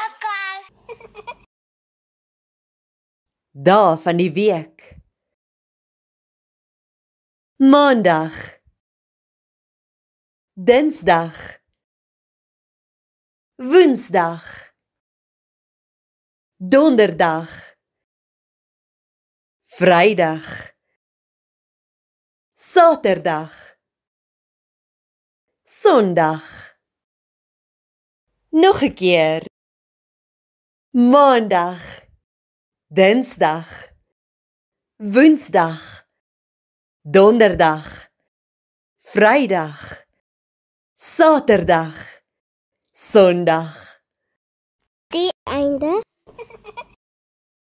sukkel. Dae van die week. Maandag. Dinsdag. Woensdag. Donderdag. Vrydag. Saterdag. Sondag. Nog 'n keer. Maandag Dinsdag Woensdag Donderdag Vrydag Saterdag Sondag Die einde